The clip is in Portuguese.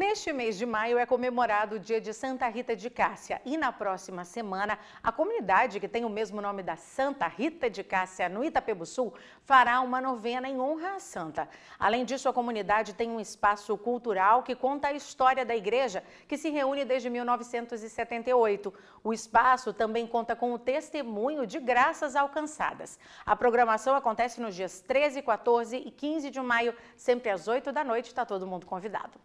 Neste mês de maio é comemorado o dia de Santa Rita de Cássia e na próxima semana a comunidade que tem o mesmo nome da Santa Rita de Cássia no Itapebo Sul fará uma novena em honra à santa. Além disso, a comunidade tem um espaço cultural que conta a história da igreja que se reúne desde 1978. O espaço também conta com o testemunho de graças alcançadas. A programação acontece nos dias 13, 14 e 15 de maio, sempre às 8 da noite, está todo mundo convidado.